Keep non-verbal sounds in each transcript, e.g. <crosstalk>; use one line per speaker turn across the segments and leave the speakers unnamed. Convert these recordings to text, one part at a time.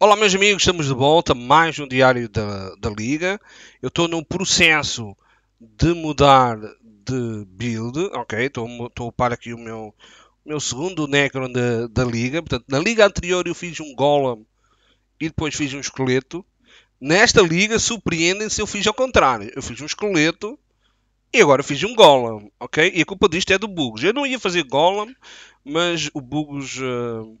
Olá, meus amigos, estamos de volta. Mais um diário da, da Liga. Eu estou num processo de mudar de build. Ok, estou a par aqui o meu, o meu segundo Necron da, da Liga. Portanto, na Liga anterior eu fiz um Golem e depois fiz um esqueleto. Nesta Liga, surpreendem-se, eu fiz ao contrário. Eu fiz um esqueleto e agora fiz um Golem. Ok, e a culpa disto é do Bugos. Eu não ia fazer Golem, mas o Bugos. Uh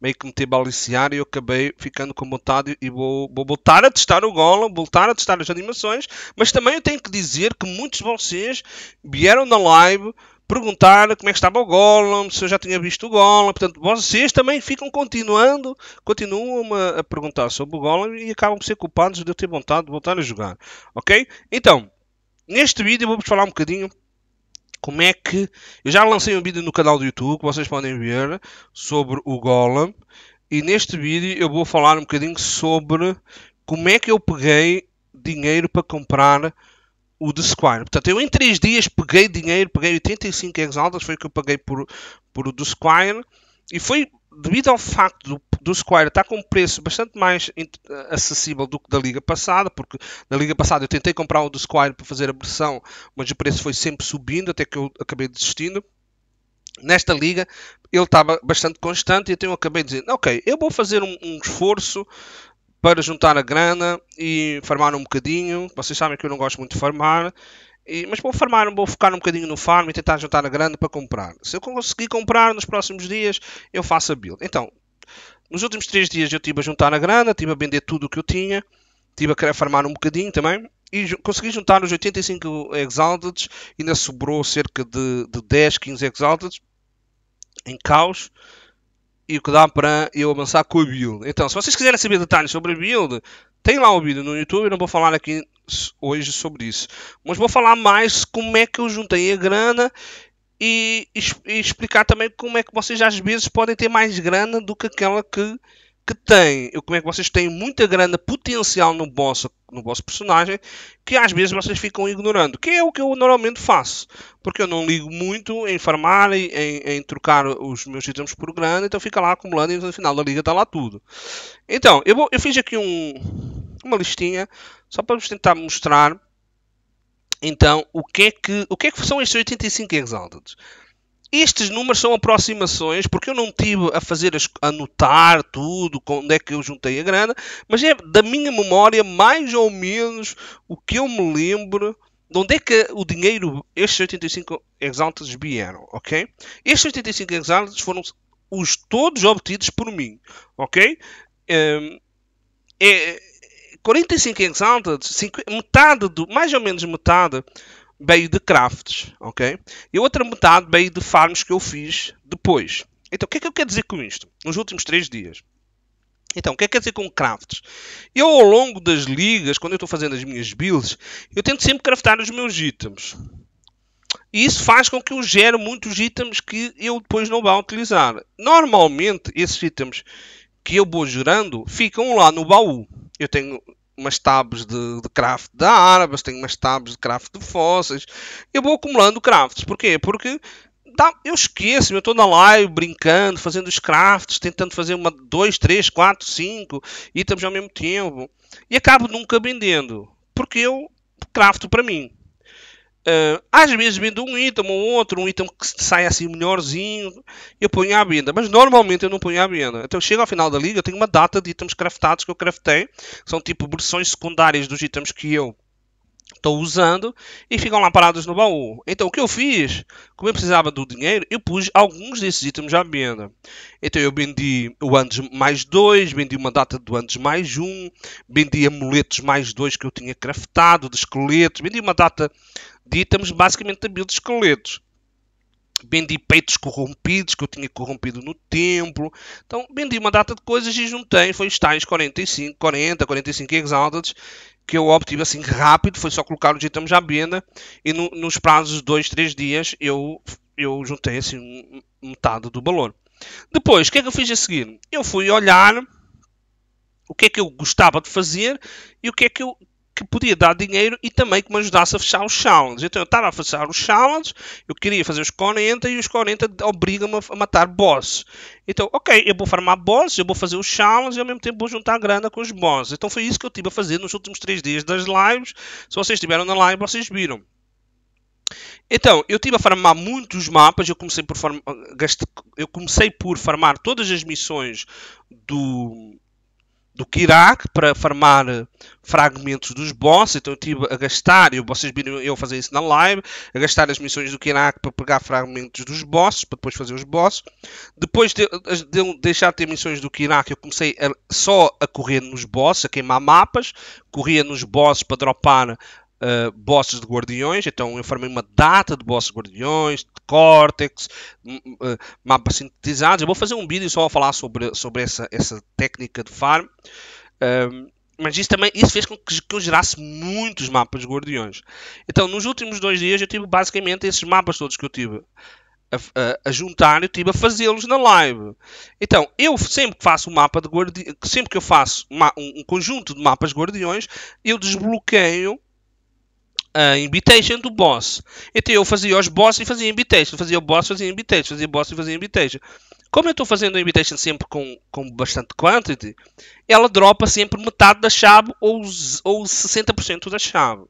meio que meti baliciar e eu acabei ficando com vontade e vou, vou voltar a testar o Golem, voltar a testar as animações, mas também eu tenho que dizer que muitos de vocês vieram na live perguntar como é que estava o Golem, se eu já tinha visto o Golem. Portanto, vocês também ficam continuando, continuam a, perguntar sobre o Golem e acabam por ser culpados de eu ter vontade de voltar a jogar. Ok? Então, neste vídeo vou-vos falar um bocadinho como é que. Eu já lancei um vídeo no canal do YouTube que vocês podem ver sobre o Golem. E neste vídeo eu vou falar um bocadinho sobre como é que eu peguei dinheiro para comprar o The Squire. Portanto, eu em 3 dias peguei dinheiro, peguei 85 exaltas, foi o que eu paguei por, por o The Squire. E foi devido ao facto do, do Squire estar com um preço bastante mais eh, acessível do que da liga passada, porque na liga passada eu tentei comprar o do Squire para fazer a versão, mas o preço foi sempre subindo até que eu acabei desistindo. Nesta liga ele estava bastante constante e então eu acabei dizendo, ok, eu vou fazer um, um esforço para juntar a grana e farmar um bocadinho. Vocês sabem que eu não gosto muito de farmar e, mas vou farmar, vou focar um bocadinho no farm e tentar juntar a grana para comprar. Se eu conseguir comprar nos próximos dias, eu faço a build. Então, nos últimos 3 dias eu estive a juntar a grana, estive a vender tudo o que eu tinha, estive a querer farmar um bocadinho também. E consegui juntar os 85 Exalted, ainda sobrou cerca de, de 10, 15 Exalted em caos e o que dá para eu avançar com a build. Então, se vocês quiserem saber detalhes sobre a build, tem lá o vídeo no YouTube, eu não vou falar aqui hoje sobre isso. Mas vou falar mais como é que eu juntei a grana e, e explicar também como é que vocês às vezes podem ter mais grana do que aquela que que tem, como é que vocês têm muita grande potencial no vosso, no vosso personagem, que às vezes vocês ficam ignorando, que é o que eu normalmente faço, porque eu não ligo muito em farmar, em, em trocar os meus itens por grana, então fica lá acumulando e no final da liga está lá tudo. Então, eu, vou, eu fiz aqui um, uma listinha, só para vos tentar mostrar, então, o que é que, o que, é que são estes 85 Exalted? Estes números são aproximações, porque eu não tive a fazer, a anotar tudo, onde é que eu juntei a grana, mas é da minha memória, mais ou menos, o que eu me lembro de onde é que o dinheiro, estes 85 exaltos vieram, ok? Estes 85 exaltos foram os todos obtidos por mim, ok? Hum, é, 45 exalted, metade do, mais ou menos metade veio de crafts, ok? E a outra metade veio de farms que eu fiz depois. Então, o que é que eu quero dizer com isto? Nos últimos três dias. Então, o que é que quer dizer com crafts? Eu, ao longo das ligas, quando eu estou fazendo as minhas builds, eu tento sempre craftar os meus itens. E isso faz com que eu gere muitos itens que eu depois não vá utilizar. Normalmente, esses itens que eu vou gerando ficam lá no baú. Eu tenho umas tabs de, de craft de árvores, tenho umas tabs de craft de fósseis. Eu vou acumulando crafts. Porquê? Porque dá, eu esqueço, eu estou na live brincando, fazendo os crafts, tentando fazer uma, dois, três, quatro, cinco itens ao mesmo tempo. E acabo nunca vendendo. Porque eu crafto para mim. Uh, às vezes vendo um item ou outro, um item que sai assim melhorzinho, eu ponho à venda, mas normalmente eu não ponho à venda. Então chego ao final da liga, eu tenho uma data de itens craftados que eu craftei, que são tipo versões secundárias dos itens que eu estou usando e ficam lá parados no baú. Então o que eu fiz, como eu precisava do dinheiro, eu pus alguns desses itens à venda. Então eu vendi o antes mais 2, vendi uma data do antes mais 1, um, vendi amuletos mais 2 que eu tinha craftado, de esqueletos, vendi uma data de itens basicamente da build de esqueletos vendi peitos corrompidos que eu tinha corrompido no templo. Então vendi uma data de coisas e juntei, foi os tais 45, 40, 45 exaltados que eu obtive assim rápido, foi só colocar os itens à venda e no, nos prazos de 2, 3 dias eu, eu juntei assim metade do valor. Depois, o que é que eu fiz a seguir? Eu fui olhar o que é que eu gostava de fazer e o que é que eu que podia dar dinheiro e também que me ajudasse a fechar os challenges. Então eu estava a fechar os challenges, eu queria fazer os 40 e os 40 obrigam-me a matar boss. Então, ok, eu vou farmar boss, eu vou fazer os challenges e ao mesmo tempo vou juntar grana com os bosses. Então foi isso que eu tive a fazer nos últimos 3 dias das lives. Se vocês estiveram na live, vocês viram. Então, eu tive a farmar muitos mapas, eu comecei por farmar, eu comecei por farmar todas as missões do do que Iraque para farmar eh, fragmentos dos bosses, então eu tive a gastar, e vocês viram eu fazer isso na live, a gastar as missões do Kirak Iraque para pegar fragmentos dos bosses, para depois fazer os bosses. Depois de, de deixar de ter missões do Kirak, Iraque, eu comecei a, só a correr nos bosses, a queimar mapas, corria nos bosses para dropar uh, bosses de guardiões, então eu formei uma data de bosses de guardiões, de córtex, uh, mapas sintetizados. Eu vou fazer um vídeo só a falar sobre, sobre essa, essa técnica de farm. Uh, mas isso também isso fez com que, eu gerasse muitos mapas de guardiões. Então, nos últimos dois dias, eu tive basicamente esses mapas todos que eu tive a, a, a juntar, eu tive a fazê-los na live. Então, eu sempre que faço um mapa de guardiões, sempre que eu faço uma, um, um conjunto de mapas de guardiões, eu desbloqueio a ah, invitation do boss. Então eu fazia os bosses e fazia invitation, fazia o boss, fazia invitation, fazia boss e fazia invitation. Como eu estou fazendo a invitation sempre com, com bastante quantity, ela dropa sempre metade da chave ou, ou 60% da chave.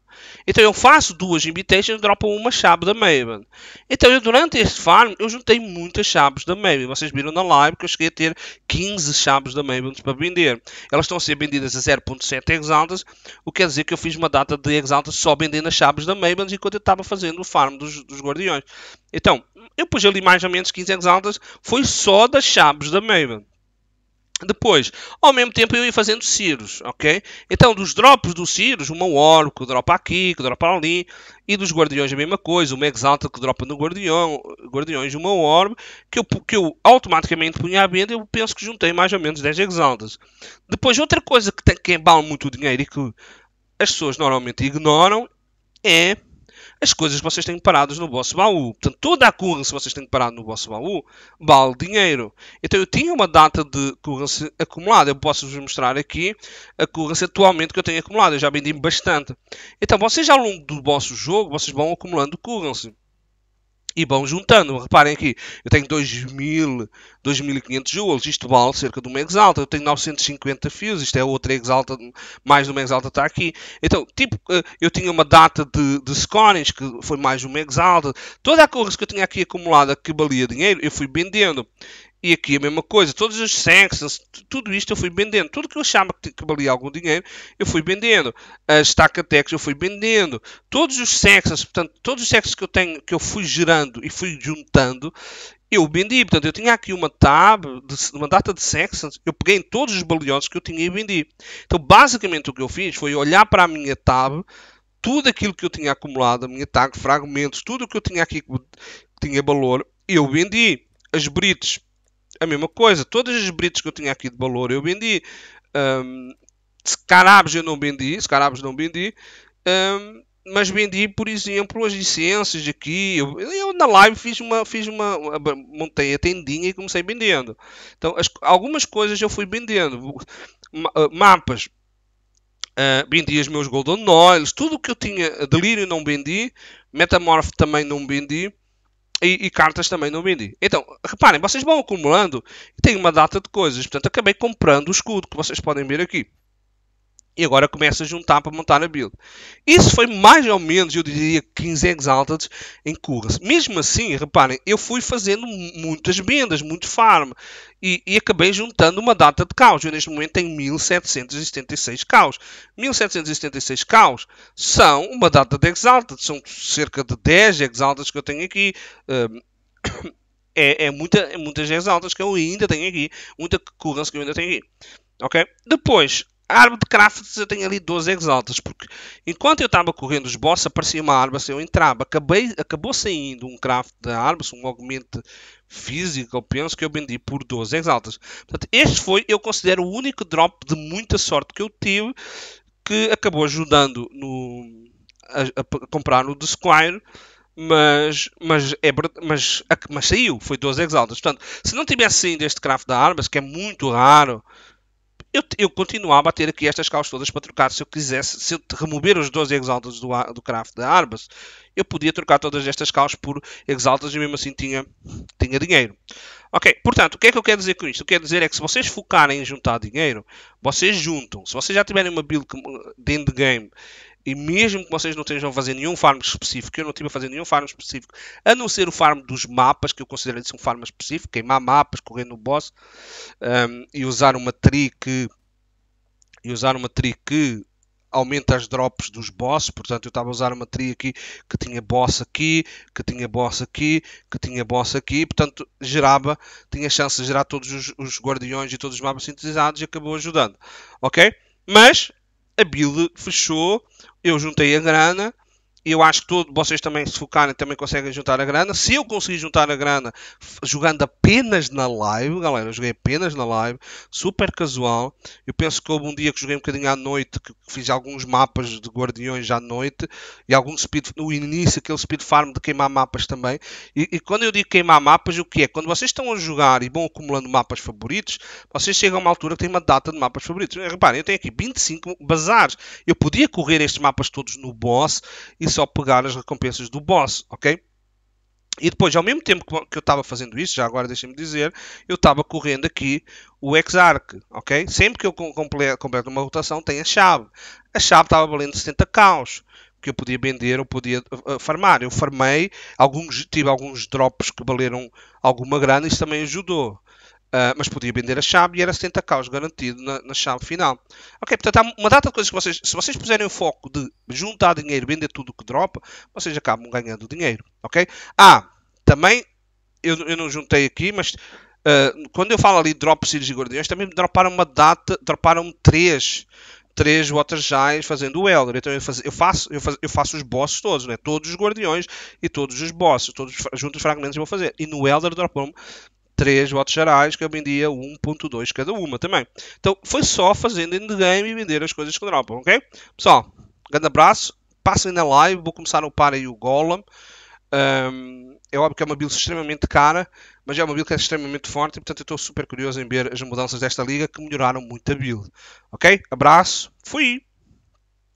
Então eu faço duas invitations e dropo uma chave da Maven. Então eu, durante este farm eu juntei muitas chaves da Maven. Vocês viram na live que eu cheguei a ter 15 chaves da Maven para vender. Elas estão a ser vendidas a 0.7 Exaltas, o que quer dizer que eu fiz uma data de Exaltas só vendendo as chaves da Maven enquanto eu estava fazendo o farm dos, dos Guardiões. Então, eu pus ali mais ou menos 15 Exaltas, foi só das chaves da Maven. Depois, ao mesmo tempo eu ia fazendo Cirus, ok? Então, dos drops do Cirus, uma War é que dropa aqui, que dropa ali, e dos Guardiões é a mesma coisa, uma é Exalta que dropa no Guardião, Guardiões uma Orb, que eu, que eu automaticamente punha à venda, eu penso que juntei mais ou menos 10 Exaltas. Depois, outra coisa que, tem, que embala muito o dinheiro e que as pessoas normalmente ignoram é as coisas que vocês têm paradas no vosso baú. Portanto, toda a currency que vocês têm parado no vosso baú vale dinheiro. Então, eu tinha uma data de currency acumulada. Eu posso vos mostrar aqui a currency atualmente que eu tenho acumulada. Eu já vendi bastante. Então, vocês ao longo do vosso jogo, vocês vão acumulando currency e vão juntando. Reparem aqui, eu tenho 2.000, 2.500 joules, isto vale cerca de uma exalta. Eu tenho 950 fios, isto é outra exalta, mais uma exalta está aqui. Então, tipo, eh, eu tinha uma data de, de scorings que foi mais uma exalta. Toda a corrente que eu tinha aqui acumulada que valia dinheiro, eu fui vendendo. E aqui a mesma coisa, todos os sanctions, tudo isto eu fui vendendo. Tudo que eu achava que, que valia algum dinheiro, eu fui vendendo. As tacatex eu fui vendendo. Todos os sanctions, portanto, todos os sanctions que eu tenho, que eu fui gerando e fui juntando, eu vendi. Portanto, eu tinha aqui uma tab, de, uma data de sanctions, eu peguei em todos os baliones que eu tinha e vendi. Então, basicamente o que eu fiz foi olhar para a minha tab, tudo aquilo que eu tinha acumulado, a minha tag, fragmentos, tudo o que eu tinha aqui que tinha valor, eu vendi. As brites a mesma coisa. Todas as britas que eu tinha aqui de valor eu vendi. Um, eu não vendi, se não vendi. Um, mas vendi, por exemplo, as licenças aqui. Eu, eu, na live fiz uma, fiz uma, montei a tendinha e comecei vendendo. Então, as, algumas coisas eu fui vendendo. Ma, ah, mapas, uh, vendi os meus Golden Oils, tudo o que eu tinha. Delírio não vendi, Metamorph também não vendi e, e, cartas também no Mini. Então, reparem, vocês vão acumulando e tem uma data de coisas. Portanto, acabei comprando o escudo que vocês podem ver aqui e agora começa a juntar para montar a build. Isso foi mais ou menos, eu diria, 15 Exalted em curso. Mesmo assim, reparem, eu fui fazendo muitas vendas, muito farm, e, e acabei juntando uma data de caos. Eu neste momento tenho 1776 caos. 1776 caos são uma data de Exalted, são cerca de 10 Exalted que eu tenho aqui. Um, <coughs> é, é, muita, é muitas Exalted que eu ainda tenho aqui, muita currency que eu ainda tenho aqui. Ok? Depois, a arma de Crafts eu tenho ali 12 exaltas, porque enquanto eu estava correndo os boss, aparecia uma arma, assim, eu entrava, acabei, acabou saindo um craft da arma, assim, um augmento físico, eu penso que eu vendi por 12 exaltas. Portanto, este foi, eu considero, o único drop de muita sorte que eu tive, que acabou ajudando no, a, a comprar no The Squire, mas, mas, é, mas, mas saiu, foi 12 exaltas. Portanto, se não tivesse saído este craft da arma, que é muito raro, eu, eu continuava a ter aqui estas calças todas para trocar. Se eu quisesse, se eu remover os 12 Exaltas do, do craft da Arbas, eu podia trocar todas estas calças por Exaltas e mesmo assim tinha, tinha dinheiro. Ok, portanto, o que é que eu quero dizer com isto? Eu quero dizer é que se vocês focarem em juntar dinheiro, vocês juntam. Se vocês já tiverem uma build uh, de endgame e mesmo que vocês não estejam a fazer nenhum farm específico, eu não estive a fazer nenhum farm específico, a não ser o farm dos mapas, que eu considero isso um farm específico, queimar mapas, correr no boss um, e usar uma tri que e usar uma tri que aumenta as drops dos bosses portanto eu estava a usar uma tri aqui que tinha boss aqui, que tinha boss aqui, que tinha boss aqui, portanto gerava, tinha chance de gerar todos os, os guardiões e todos os mapas sintetizados e acabou ajudando, ok? Mas a build fechou, eu juntei a grana eu acho que todos vocês também se focarem também conseguem juntar a grana. Se eu conseguir juntar a grana jogando apenas na live, galera, eu joguei apenas na live, super casual. Eu penso que houve um dia que joguei um bocadinho à noite, que fiz alguns mapas de guardiões à noite e algum speed no início, aquele speed farm de queimar mapas também. E, e quando eu digo queimar mapas, o que é? Quando vocês estão a jogar e vão acumulando mapas favoritos, vocês chegam a uma altura que tem uma data de mapas favoritos. Reparem, eu tenho aqui 25 bazares. Eu podia correr estes mapas todos no boss e só pegar as recompensas do boss, ok? E depois, ao mesmo tempo que eu estava fazendo isso, já agora deixem-me dizer, eu estava correndo aqui o Exarch, ok? Sempre que eu completo uma rotação, tem a chave. A chave estava valendo 70 caos que eu podia vender ou podia uh, uh, farmar. Eu farmei, alguns, tive alguns drops que valeram alguma grana, isso também ajudou. Uh, mas podia vender a chave e era 70 caos garantido na, na, chave final. Ok, portanto há uma data de coisas que vocês, se vocês puserem o foco de juntar dinheiro, vender tudo que dropa, vocês acabam ganhando dinheiro, ok? Ah, também, eu, eu não juntei aqui, mas uh, quando eu falo ali de drop e guardiões, também droparam uma data, droparam três três Water Giants fazendo o Elder. Então eu, faz, eu, faço, eu, faz, eu, faço os bosses todos, né? todos os guardiões e todos os bosses, todos juntos os fragmentos eu vou fazer. E no Elder dropou 3 votos gerais, que eu vendia 1.2 cada uma também. Então foi só fazendo endgame e vender as coisas que dropam, ok? Pessoal, grande abraço, passem na live, vou começar a upar aí o Golem. Um, é óbvio que é uma build extremamente cara, mas é uma build que é extremamente forte e portanto eu estou super curioso em ver as mudanças desta liga que melhoraram muito a build. Ok? Abraço, fui!